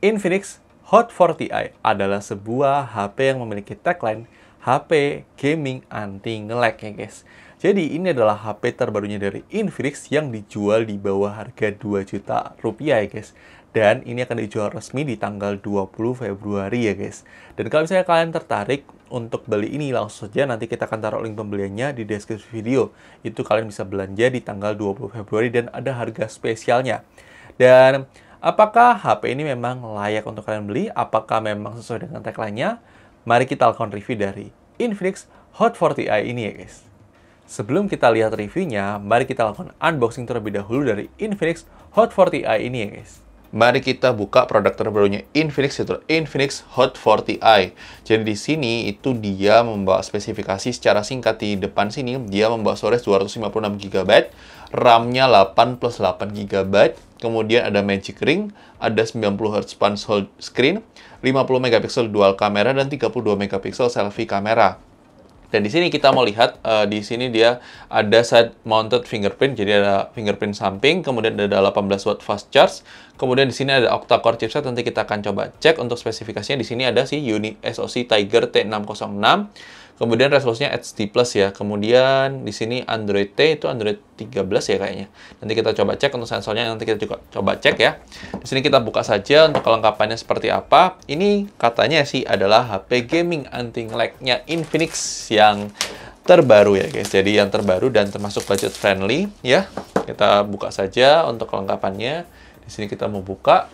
Infinix Hot 40i adalah sebuah HP yang memiliki tagline HP gaming anti ngelag ya guys. Jadi ini adalah HP terbarunya dari Infinix yang dijual di bawah harga 2 juta rupiah ya guys. Dan ini akan dijual resmi di tanggal 20 Februari ya guys. Dan kalau misalnya kalian tertarik untuk beli ini langsung saja nanti kita akan taruh link pembeliannya di deskripsi video. Itu kalian bisa belanja di tanggal 20 Februari dan ada harga spesialnya. Dan Apakah HP ini memang layak untuk kalian beli? Apakah memang sesuai dengan tagline-nya? Mari kita lakukan review dari Infinix Hot 40i ini ya guys. Sebelum kita lihat reviewnya, mari kita lakukan unboxing terlebih dahulu dari Infinix Hot 40i ini ya guys. Mari kita buka produk terbarunya Infinix yaitu Infinix Hot 40i. Jadi di sini itu dia membawa spesifikasi secara singkat di depan sini dia membawa storage 256 GB, RAM-nya 8 plus 8 GB, kemudian ada Magic Ring, ada 90 Hz punch hole screen, 50 megapiksel dual kamera dan 32 megapiksel selfie kamera. Dan di sini kita mau lihat uh, di sini dia ada side mounted fingerprint, jadi ada fingerprint samping, kemudian ada 18 watt fast charge, kemudian di sini ada octa core chipset nanti kita akan coba cek untuk spesifikasinya di sini ada si unit SoC Tiger T606 Kemudian resolusinya HD plus ya. Kemudian di sini Android T itu Android 13 ya kayaknya. Nanti kita coba cek untuk sensornya nanti kita juga coba cek ya. Di sini kita buka saja untuk kelengkapannya seperti apa. Ini katanya sih adalah HP gaming anti lag-nya Infinix yang terbaru ya guys. Jadi yang terbaru dan termasuk budget friendly ya. Kita buka saja untuk kelengkapannya. Di sini kita mau buka.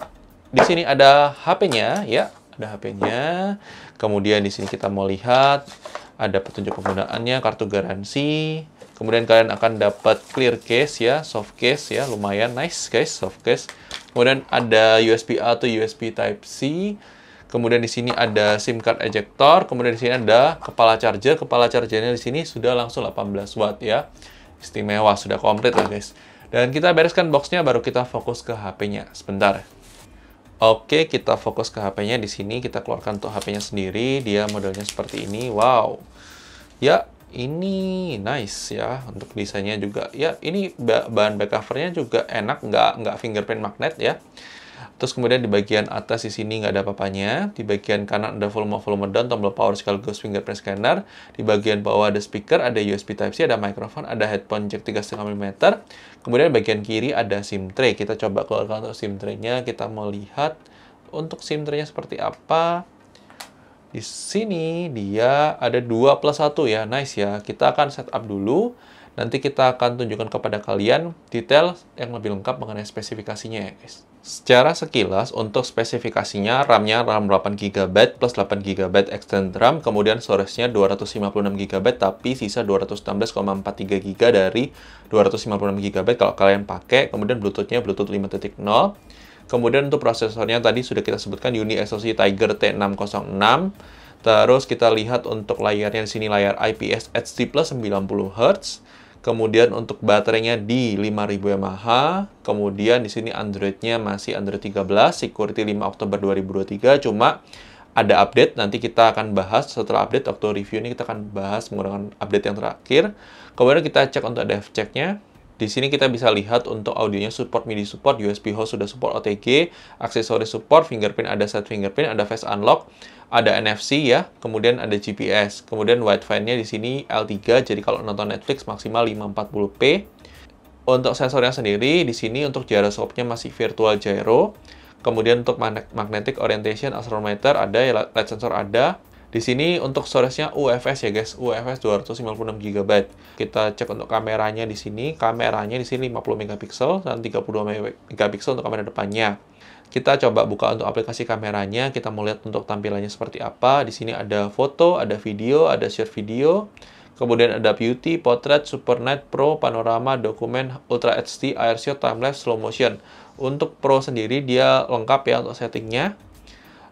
Di sini ada HP-nya ya, ada HP-nya. Kemudian di sini kita mau lihat ada petunjuk penggunaannya, kartu garansi. Kemudian kalian akan dapat clear case ya, soft case ya, lumayan nice guys, soft case. Kemudian ada USB A atau USB Type C. Kemudian di sini ada SIM card ejector, kemudian di sini ada kepala charger. Kepala chargernya di sini sudah langsung 18 watt ya. Istimewa, sudah komplit lah guys. Dan kita bereskan boxnya baru kita fokus ke HP-nya. Sebentar. Oke, kita fokus ke HP-nya di sini. Kita keluarkan untuk HP-nya sendiri. Dia modelnya seperti ini. Wow. Ya, ini nice ya untuk desainnya juga. Ya, ini bahan back covernya juga enak, nggak nggak fingerprint magnet ya. Terus kemudian di bagian atas di sini nggak ada apa-apanya. Di bagian kanan ada volume volume down, tombol power sekaligus fingerprint scanner. Di bagian bawah ada speaker, ada USB Type-C, ada microphone, ada headphone jack 3,5 mm. Kemudian bagian kiri ada SIM tray. Kita coba keluarkan untuk SIM tray-nya. Kita mau lihat untuk SIM tray-nya seperti apa. Di sini dia ada 2 plus 1 ya. Nice ya. Kita akan setup dulu. Nanti kita akan tunjukkan kepada kalian detail yang lebih lengkap mengenai spesifikasinya ya guys. Secara sekilas untuk spesifikasinya RAM-nya RAM 8GB plus 8GB extend RAM, kemudian storage-nya 256GB tapi sisa 216,43GB dari 256GB kalau kalian pakai, kemudian Bluetooth-nya Bluetooth 5.0. Kemudian untuk prosesornya tadi sudah kita sebutkan Uni SoC Tiger T606. Terus kita lihat untuk layarnya di sini layar IPS HD plus 90 Hz kemudian untuk baterainya di 5000 mAh, kemudian di sini Android-nya masih Android 13, security 5 Oktober 2023, cuma ada update, nanti kita akan bahas setelah update, waktu review ini kita akan bahas menggunakan update yang terakhir. Kemudian kita cek untuk dev check-nya, di sini kita bisa lihat untuk audionya support MIDI support, USB host sudah support OTG, aksesoris support, fingerprint ada set fingerprint, ada face unlock, ada NFC ya, kemudian ada GPS, kemudian widevine nya di sini L3, jadi kalau nonton Netflix maksimal 540p. Untuk sensornya sendiri, di sini untuk gyroscope-nya masih virtual gyro, kemudian untuk magnetic orientation accelerometer ada, ya, light sensor ada, di sini untuk storage-nya UFS ya guys, UFS 256 GB. Kita cek untuk kameranya di sini, kameranya di sini 50 megapiksel dan 32 megapiksel untuk kamera depannya. Kita coba buka untuk aplikasi kameranya, kita mau lihat untuk tampilannya seperti apa. Di sini ada foto, ada video, ada share video. Kemudian ada beauty, portrait, super night, pro, panorama, dokumen, ultra HD, IRC, timelapse, slow motion. Untuk pro sendiri dia lengkap ya untuk settingnya.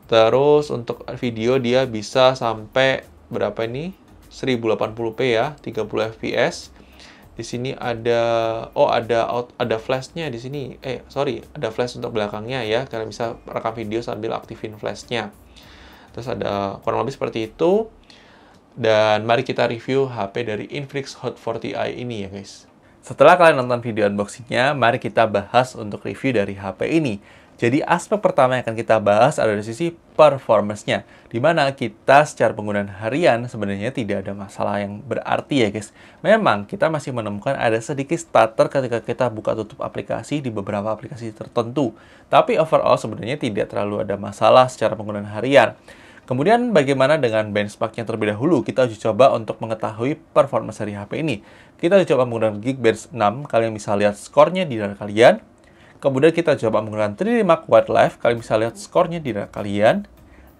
Terus untuk video dia bisa sampai berapa ini? 1080p ya, 30 fps. Di sini ada oh ada out, ada flashnya di sini. Eh sorry, ada flash untuk belakangnya ya. Kalian bisa rekam video sambil aktifin flashnya. Terus ada kurang lebih seperti itu. Dan mari kita review HP dari Infinix Hot 40i ini ya guys. Setelah kalian nonton video unboxingnya, mari kita bahas untuk review dari HP ini. Jadi aspek pertama yang akan kita bahas adalah dari sisi performance-nya, di mana kita secara penggunaan harian sebenarnya tidak ada masalah yang berarti ya guys. Memang kita masih menemukan ada sedikit stutter ketika kita buka tutup aplikasi di beberapa aplikasi tertentu, tapi overall sebenarnya tidak terlalu ada masalah secara penggunaan harian. Kemudian bagaimana dengan benchmark benchmarknya terlebih dahulu? Kita uji coba untuk mengetahui performa dari HP ini. Kita uji coba menggunakan Geekbench 6. Kalian bisa lihat skornya di dalam kalian Kemudian kita coba menggunakan 3D Mark Life, Kalian bisa lihat skornya di daerah kalian.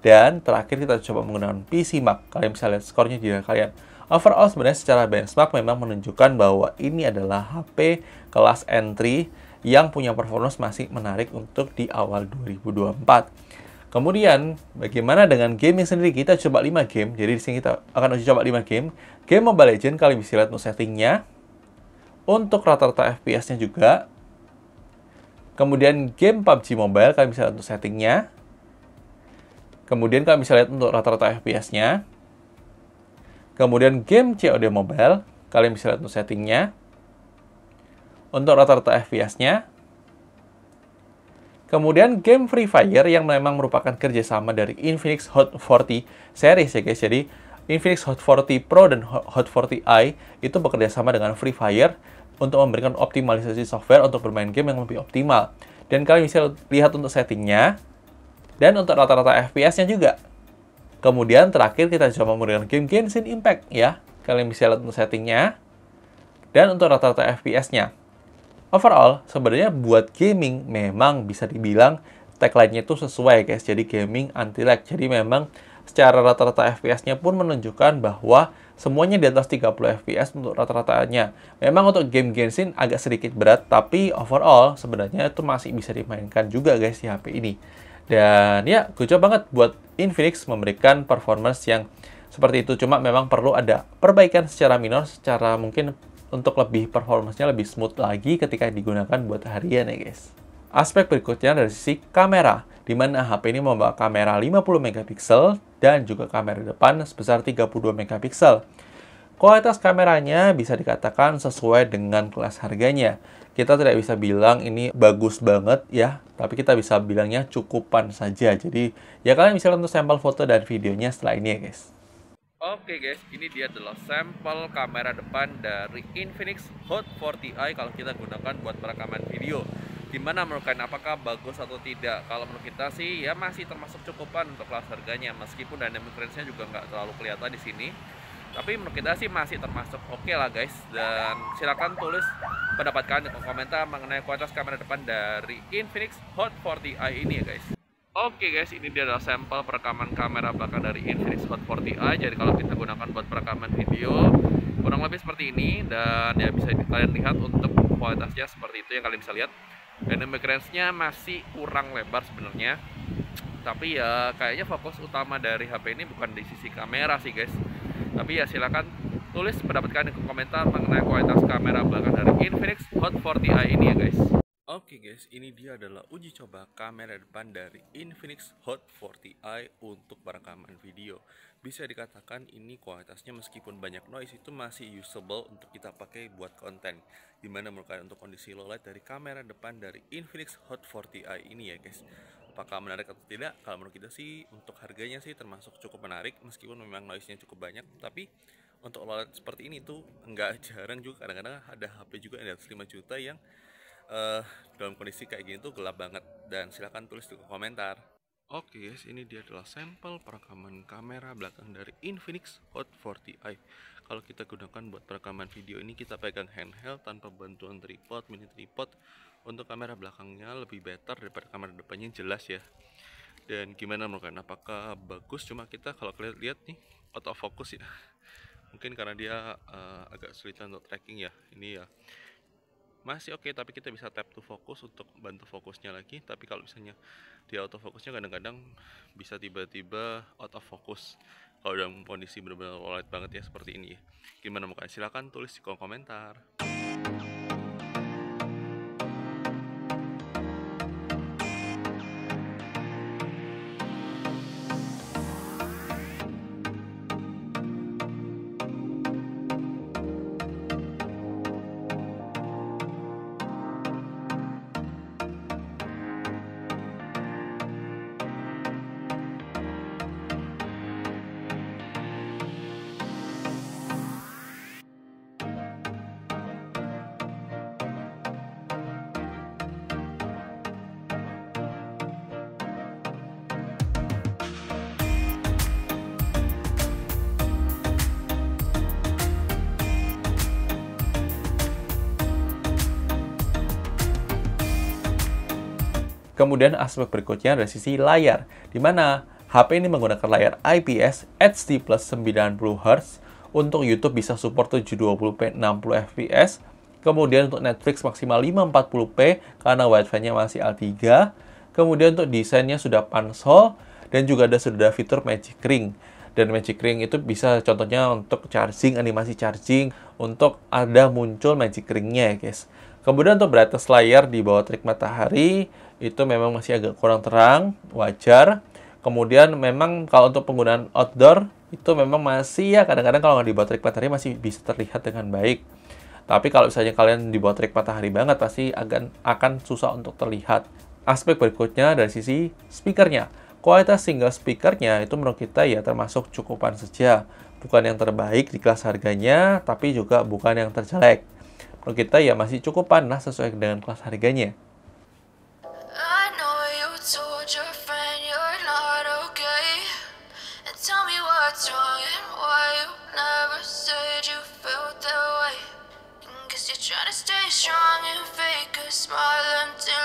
Dan terakhir kita coba menggunakan PC Mark. Kalian bisa lihat skornya di daerah kalian. Overall sebenarnya secara benchmark memang menunjukkan bahwa ini adalah HP kelas entry yang punya performance masih menarik untuk di awal 2024. Kemudian, bagaimana dengan gaming sendiri? Kita coba 5 game. Jadi di sini kita akan uji coba 5 game. Game Mobile Legends kalian bisa lihat settingnya. Untuk rata-rata FPS-nya juga, Kemudian game PUBG Mobile kalian bisa lihat untuk settingnya. Kemudian kalian bisa lihat untuk rata-rata FPS-nya. Kemudian game COD Mobile kalian bisa lihat untuk settingnya. Untuk rata-rata FPS-nya. Kemudian game Free Fire yang memang merupakan kerjasama dari Infinix Hot 40 series ya guys. Jadi Infinix Hot 40 Pro dan Hot 40i itu bekerjasama dengan Free Fire untuk memberikan optimalisasi software untuk bermain game yang lebih optimal. Dan kalian bisa lihat untuk settingnya, dan untuk rata-rata FPS-nya juga. Kemudian terakhir kita coba memberikan game Genshin Impact ya. Kalian bisa lihat untuk settingnya, dan untuk rata-rata FPS-nya. Overall, sebenarnya buat gaming memang bisa dibilang tagline-nya itu sesuai guys. Jadi gaming anti-lag. Jadi memang secara rata-rata FPS-nya pun menunjukkan bahwa semuanya di atas 30 fps untuk rata-ratanya. Memang untuk game Genshin agak sedikit berat, tapi overall sebenarnya itu masih bisa dimainkan juga guys di HP ini. Dan ya, gue banget buat Infinix memberikan performance yang seperti itu. Cuma memang perlu ada perbaikan secara minor, secara mungkin untuk lebih performance-nya lebih smooth lagi ketika digunakan buat harian ya guys. Aspek berikutnya dari sisi kamera, di mana HP ini membawa kamera 50 megapiksel dan juga kamera depan sebesar 32 megapiksel. Kualitas kameranya bisa dikatakan sesuai dengan kelas harganya. Kita tidak bisa bilang ini bagus banget ya, tapi kita bisa bilangnya cukupan saja. Jadi ya kalian bisa lihat untuk sampel foto dan videonya setelah ini ya guys. Oke guys, ini dia adalah sampel kamera depan dari Infinix Hot 40i kalau kita gunakan buat perekaman video gimana menurut kalian apakah bagus atau tidak kalau menurut kita sih ya masih termasuk cukupan untuk kelas harganya meskipun dynamic range-nya juga nggak terlalu kelihatan di sini tapi menurut kita sih masih termasuk oke okay lah guys dan silahkan tulis pendapat kalian di komentar mengenai kualitas kamera depan dari Infinix Hot 40i ini ya guys oke okay guys ini dia adalah sampel perekaman kamera belakang dari Infinix Hot 40i jadi kalau kita gunakan buat perekaman video kurang lebih seperti ini dan ya bisa kalian lihat untuk kualitasnya seperti itu yang kalian bisa lihat dynamic range-nya masih kurang lebar sebenarnya tapi ya kayaknya fokus utama dari HP ini bukan di sisi kamera sih guys tapi ya silahkan tulis pendapat kalian di komentar mengenai kualitas kamera belakang dari Infinix Hot 40i ini ya guys Oke okay guys, ini dia adalah uji coba kamera depan dari Infinix Hot 40i untuk perekaman video bisa dikatakan ini kualitasnya meskipun banyak noise itu masih usable untuk kita pakai buat konten dimana merupakan untuk kondisi low light dari kamera depan dari Infinix Hot 40i ini ya guys apakah menarik atau tidak kalau menurut kita sih untuk harganya sih termasuk cukup menarik meskipun memang noise-nya cukup banyak tapi untuk low light seperti ini tuh nggak jarang juga kadang-kadang ada HP juga yang 5 juta yang uh, dalam kondisi kayak gini tuh gelap banget dan silahkan tulis di komentar Oke okay guys, ini dia adalah sampel perekaman kamera belakang dari Infinix Hot 40i. Kalau kita gunakan buat perekaman video ini, kita pegang handheld tanpa bantuan tripod, mini tripod. Untuk kamera belakangnya lebih better daripada kamera depannya jelas ya. Dan gimana menurut Apakah bagus? Cuma kita kalau kalian lihat nih, out of focus ya. Mungkin karena dia uh, agak sulit untuk tracking ya. Ini ya masih oke okay, tapi kita bisa tap to fokus untuk bantu fokusnya lagi tapi kalau misalnya dia fokusnya kadang-kadang bisa tiba-tiba out of focus kalau dalam kondisi benar-benar light banget ya seperti ini ya gimana mukanya silahkan tulis di kolom komentar Kemudian aspek berikutnya dari sisi layar, di mana HP ini menggunakan layar IPS HD plus 90Hz, untuk YouTube bisa support 720p 60fps, kemudian untuk Netflix maksimal 540p karena wifi-nya masih l 3 kemudian untuk desainnya sudah pansol, dan juga ada sudah fitur Magic Ring. Dan Magic Ring itu bisa contohnya untuk charging, animasi charging, untuk ada muncul Magic Ringnya ya guys. Kemudian untuk brightness layar di bawah trik matahari, itu memang masih agak kurang terang, wajar. Kemudian memang kalau untuk penggunaan outdoor itu memang masih ya kadang-kadang kalau nggak dibawa terik matahari masih bisa terlihat dengan baik. Tapi kalau misalnya kalian dibawa terik matahari banget pasti akan akan susah untuk terlihat. Aspek berikutnya dari sisi speakernya. Kualitas single speakernya itu menurut kita ya termasuk cukupan saja. Bukan yang terbaik di kelas harganya, tapi juga bukan yang terjelek. Menurut kita ya masih cukupan lah sesuai dengan kelas harganya. gotta stay strong and fake a smile until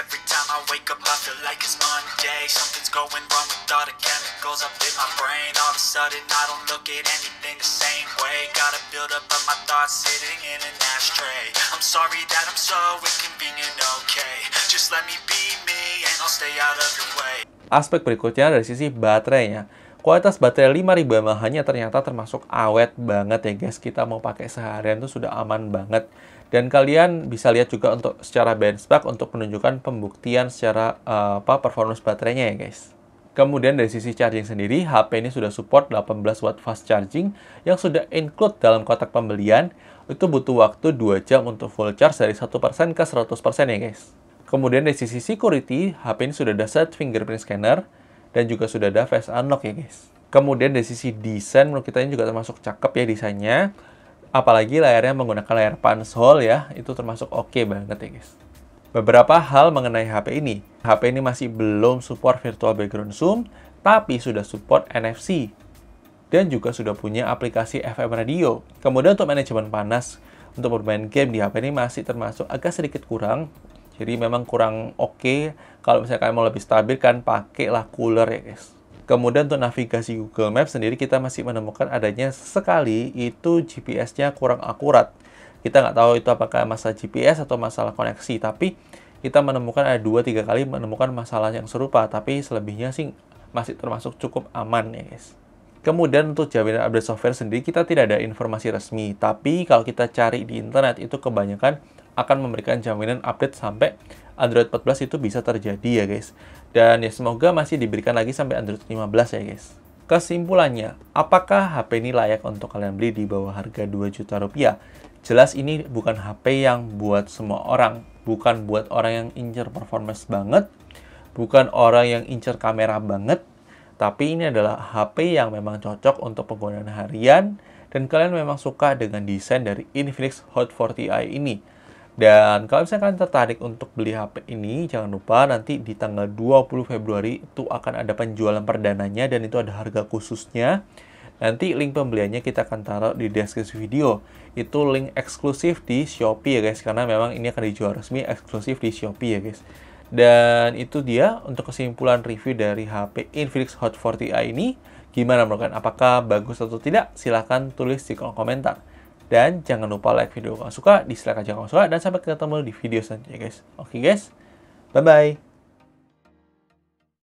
every time I wake up I feel like it's Monday Something's going wrong with all the chemicals up in my brain All of a sudden I don't look at anything the same way Gotta build up of my thoughts sitting in an ashtray I'm sorry that I'm so inconvenient, okay Just let me be me and I'll stay out of your way Aspek berikutnya dari sisi baterainya kualitas baterai 5000 mAh-nya ternyata termasuk awet banget ya guys. Kita mau pakai seharian tuh sudah aman banget. Dan kalian bisa lihat juga untuk secara benchmark untuk menunjukkan pembuktian secara uh, apa performance baterainya ya guys. Kemudian dari sisi charging sendiri, HP ini sudah support 18 watt fast charging yang sudah include dalam kotak pembelian. Itu butuh waktu 2 jam untuk full charge dari 1% ke 100% ya guys. Kemudian dari sisi security, HP ini sudah ada set fingerprint scanner dan juga sudah ada face unlock ya guys. Kemudian dari sisi desain menurut kita ini juga termasuk cakep ya desainnya. Apalagi layarnya menggunakan layar punch-hole ya, itu termasuk oke okay banget ya guys. Beberapa hal mengenai HP ini. HP ini masih belum support virtual background zoom, tapi sudah support NFC. Dan juga sudah punya aplikasi FM radio. Kemudian untuk manajemen panas, untuk bermain game di HP ini masih termasuk agak sedikit kurang. Jadi memang kurang oke. Okay. Kalau misalnya kalian mau lebih stabil kan pakailah cooler ya guys. Kemudian untuk navigasi Google Maps sendiri kita masih menemukan adanya sekali itu GPS-nya kurang akurat. Kita nggak tahu itu apakah masalah GPS atau masalah koneksi, tapi kita menemukan ada dua tiga kali menemukan masalah yang serupa, tapi selebihnya sih masih termasuk cukup aman ya guys. Kemudian untuk jaminan update software sendiri kita tidak ada informasi resmi, tapi kalau kita cari di internet itu kebanyakan akan memberikan jaminan update sampai Android 14 itu bisa terjadi ya guys. Dan ya semoga masih diberikan lagi sampai Android 15 ya guys. Kesimpulannya, apakah HP ini layak untuk kalian beli di bawah harga 2 juta rupiah? Jelas ini bukan HP yang buat semua orang, bukan buat orang yang incer performance banget, bukan orang yang incer kamera banget, tapi ini adalah HP yang memang cocok untuk penggunaan harian dan kalian memang suka dengan desain dari Infinix Hot 40i ini. Dan kalau misalnya kalian tertarik untuk beli HP ini, jangan lupa nanti di tanggal 20 Februari itu akan ada penjualan perdananya dan itu ada harga khususnya. Nanti link pembeliannya kita akan taruh di deskripsi video. Itu link eksklusif di Shopee ya guys, karena memang ini akan dijual resmi eksklusif di Shopee ya guys. Dan itu dia untuk kesimpulan review dari HP Infinix Hot 40i ini. Gimana menurut kalian? Apakah bagus atau tidak? Silahkan tulis di kolom komentar. Dan jangan lupa like video kalau suka, dislike aja kalau suka, dan sampai ketemu di video selanjutnya guys. Oke okay, guys, bye-bye.